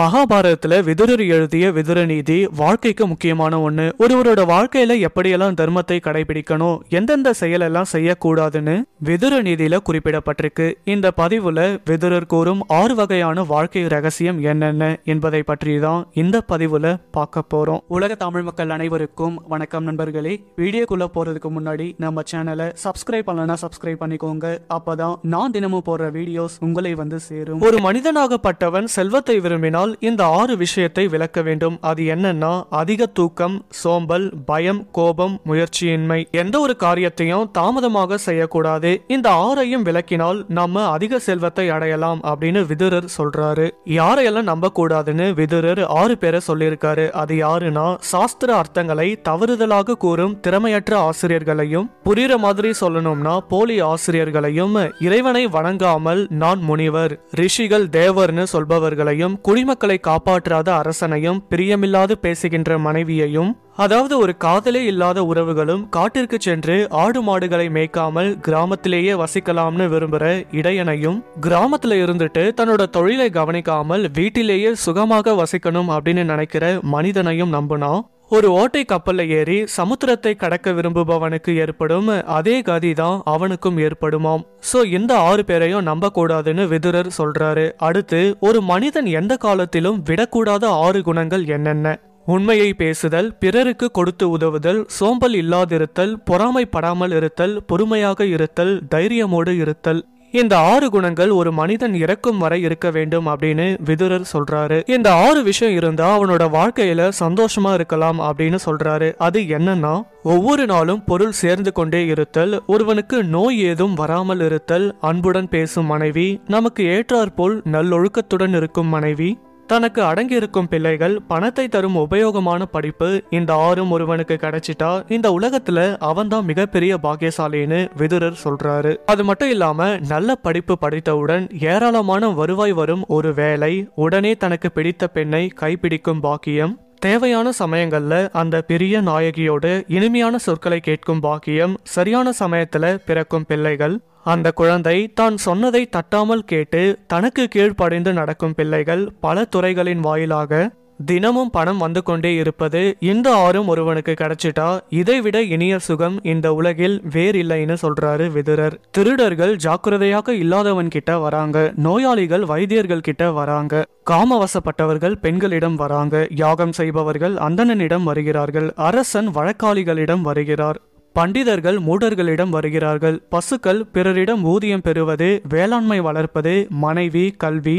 மகாபாரதத்தில் விதுரர் எழுதிய விதுரநீதி வாழ்க்கைக்கு முக்கியமான ஒன்று ஒருவரோட வாழ்க்கையில எப்படியெல்லாம் தர்மத்தை கடைபிடிக்கணும் எந்தெந்த செயலெல்லாம் செய்யக்கூடாதுன்னு விதுர நீதியில குறிப்பிடப்பட்டிருக்கு இந்த பதிவுல விதுரர் கூறும் ஆறு வகையான வாழ்க்கை ரகசியம் என்னென்ன என்பதை பற்றி தான் இந்த பதிவுல பார்க்க போறோம் உலக தமிழ் மக்கள் அனைவருக்கும் வணக்கம் நண்பர்களே வீடியோக்குள்ள போறதுக்கு முன்னாடி நம்ம சேனலை சப்ஸ்கிரைப் பண்ணலன்னா சப்ஸ்கிரைப் பண்ணிக்கோங்க அப்பதான் நான் தினமும் போடுற வீடியோஸ் உங்களை வந்து சேரும் ஒரு மனிதனாகப்பட்டவன் செல்வத்தை விரும்பின விரும்பினால் இந்த ஆறு விஷயத்தை விளக்க வேண்டும் அது என்னன்னா அதிக தூக்கம் சோம்பல் பயம் கோபம் முயற்சியின்மை எந்த ஒரு காரியத்தையும் தாமதமாக செய்யக்கூடாது இந்த ஆறையும் விளக்கினால் நம்ம அதிக செல்வத்தை அடையலாம் அப்படின்னு விதுரர் சொல்றாரு யாரையெல்லாம் நம்ப கூடாதுன்னு விதுரர் ஆறு பேரை சொல்லியிருக்காரு அது யாருன்னா சாஸ்திர அர்த்தங்களை தவறுதலாக கூறும் திறமையற்ற ஆசிரியர்களையும் புரியுற மாதிரி சொல்லணும்னா போலி ஆசிரியர்களையும் இறைவனை வணங்காமல் நான் முனிவர் ரிஷிகள் தேவர்னு சொல்பவர்களையும் குடி குடிமக்களை காப்பாற்றாத அரசனையும் பிரியமில்லாது பேசுகின்ற மனைவியையும் அதாவது ஒரு காதலே இல்லாத உறவுகளும் காட்டிற்கு சென்று ஆடு மாடுகளை மேய்க்காமல் கிராமத்திலேயே வசிக்கலாம்னு விரும்புற இடையனையும் கிராமத்துல இருந்துட்டு தன்னோட தொழிலை கவனிக்காமல் வீட்டிலேயே சுகமாக வசிக்கணும் அப்படின்னு நினைக்கிற மனிதனையும் நம்பினா ஒரு ஓட்டை கப்பலில் ஏறி சமுத்திரத்தை கடக்க விரும்புபவனுக்கு ஏற்படும் அதே கதி தான் அவனுக்கும் ஏற்படுமாம் ஸோ இந்த ஆறு பேரையும் நம்பக்கூடாதுன்னு விதுரர் சொல்றாரு அடுத்து ஒரு மனிதன் எந்த காலத்திலும் விடக்கூடாத ஆறு குணங்கள் என்னென்ன உண்மையை பேசுதல் பிறருக்கு கொடுத்து உதவுதல் சோம்பல் இல்லாதிருத்தல் பொறாமைப்படாமல் இருத்தல் பொறுமையாக இருத்தல் தைரியமோடு இருத்தல் இந்த ஆறு குணங்கள் ஒரு மனிதன் இறக்கும் வரை இருக்க வேண்டும் அப்படின்னு விதுரர் சொல்றாரு இந்த ஆறு விஷயம் இருந்தா அவனோட வாழ்க்கையில சந்தோஷமா இருக்கலாம் அப்படின்னு சொல்றாரு அது என்னன்னா ஒவ்வொரு நாளும் பொருள் சேர்ந்து கொண்டே இருத்தல் ஒருவனுக்கு நோய் ஏதும் வராமல் இருத்தல் அன்புடன் பேசும் மனைவி நமக்கு ஏற்றாற்போல் நல்லொழுக்கத்துடன் இருக்கும் மனைவி தனக்கு அடங்கியிருக்கும் பிள்ளைகள் பணத்தை தரும் உபயோகமான படிப்பு இந்த ஆறும் ஒருவனுக்கு கிடைச்சிட்டா இந்த உலகத்துல அவன் தான் மிகப்பெரிய பாக்கியசாலின்னு விதுரர் சொல்றாரு அது மட்டும் இல்லாம நல்ல படிப்பு படித்தவுடன் ஏராளமான வருவாய் வரும் ஒரு வேலை உடனே தனக்கு பிடித்த பெண்ணை கைப்பிடிக்கும் பாக்கியம் தேவையான சமயங்கள்ல அந்த பெரிய நாயகியோடு இனிமையான சொற்களை கேட்கும் பாக்கியம் சரியான சமயத்துல பிறக்கும் பிள்ளைகள் அந்த குழந்தை தான் சொன்னதை தட்டாமல் கேட்டு தனக்கு கீழ்ப்படைந்து நடக்கும் பிள்ளைகள் பல துறைகளின் வாயிலாக தினமும் பணம் வந்து கொண்டே இருப்பது இந்த ஆறும் ஒருவனுக்கு கிடைச்சிட்டா இதைவிட இனிய சுகம் இந்த உலகில் வேறில்லைன்னு சொல்றாரு விதுரர் திருடர்கள் ஜாக்கிரதையாக இல்லாதவன் கிட்ட வராங்க நோயாளிகள் வைத்தியர்கள் கிட்ட வராங்க காமவசப்பட்டவர்கள் பெண்களிடம் வராங்க யாகம் செய்பவர்கள் அந்தணனிடம் வருகிறார்கள் அரசன் வழக்காளிகளிடம் வருகிறார் பண்டிதர்கள் மூடர்களிடம் வருகிறார்கள் பசுக்கள் பிறரிடம் ஊதியம் பெறுவது வேளாண்மை வளர்ப்பது மனைவி கல்வி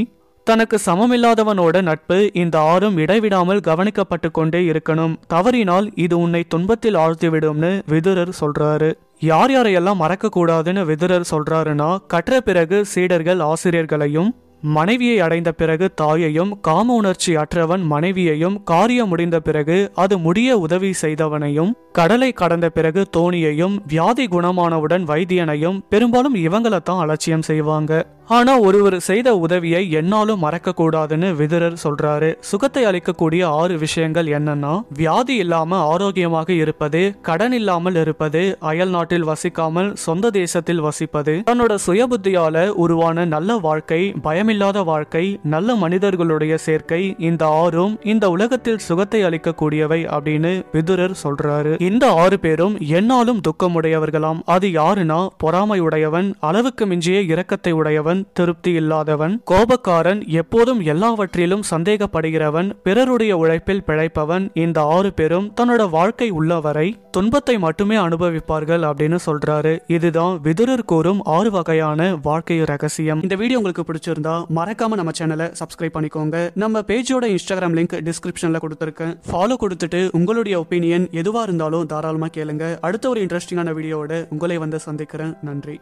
தனக்கு சமமில்லாதவனோட நட்பு இந்த ஆறும் இடைவிடாமல் கவனிக்கப்பட்டு கொண்டே இருக்கணும் தவறினால் இது உன்னை துன்பத்தில் ஆழ்த்திவிடும்னு விதுரர் சொல்றாரு யார் யாரையெல்லாம் மறக்கக்கூடாதுன்னு விதுரர் சொல்றாருன்னா கற்ற பிறகு சீடர்கள் ஆசிரியர்களையும் மனைவியை அடைந்த பிறகு தாயையும் காம உணர்ச்சி அற்றவன் மனைவியையும் காரியம் முடிந்த பிறகு அது முடிய உதவி செய்தவனையும் கடலை கடந்த பிறகு தோணியையும் வியாதி குணமானவுடன் வைத்தியனையும் பெரும்பாலும் இவங்களைத்தான் அலட்சியம் செய்வாங்க ஆனா ஒருவர் செய்த உதவியை என்னாலும் மறக்க கூடாதுன்னு விதுரர் சொல்றாரு சுகத்தை அளிக்கக்கூடிய ஆறு விஷயங்கள் என்னன்னா வியாதி இல்லாம ஆரோக்கியமாக இருப்பது கடன் இல்லாமல் இருப்பது அயல் நாட்டில் வசிக்காமல் சொந்த தேசத்தில் வசிப்பது தன்னோட சுயபுத்தியால உருவான நல்ல வாழ்க்கை பயமில்லாத வாழ்க்கை நல்ல மனிதர்களுடைய சேர்க்கை இந்த ஆறும் இந்த உலகத்தில் சுகத்தை அளிக்கக்கூடியவை அப்படின்னு விதுரர் சொல்றாரு இந்த ஆறு பேரும் என்னாலும் துக்கமுடையவர்களாம் அது யாருன்னா பொறாமை உடையவன் அளவுக்கு மிஞ்சிய இரக்கத்தை உடையவன் இல்லாதவன் திருப்தி இல்லாதவன் கோபக்காரன் எப்போதும் எல்லாவற்றிலும் சந்தேகப்படுகிறவன் பிறருடைய உழைப்பில் பிழைப்பவன் இந்த ஆறு பேரும் தன்னோட வாழ்க்கை உள்ளவரை துன்பத்தை மட்டுமே அனுபவிப்பார்கள் அப்படின்னு சொல்றாரு இதுதான் விதுரர் கூறும் ஆறு வகையான வாழ்க்கை ரகசியம் இந்த வீடியோ உங்களுக்கு பிடிச்சிருந்தா மறக்காம நம்ம சேனலை சப்ஸ்கிரைப் பண்ணிக்கோங்க நம்ம பேஜோட இன்ஸ்டாகிராம் லிங்க் டிஸ்கிரிப்ஷன்ல கொடுத்துருக்கேன் ஃபாலோ கொடுத்துட்டு உங்களுடைய ஒப்பீனியன் எதுவா இருந்தாலும் தாராளமா கேளுங்க அடுத்த ஒரு இன்ட்ரெஸ்டிங்கான வீடியோட உங்களை வந்து சந்திக்கிறேன் நன்றி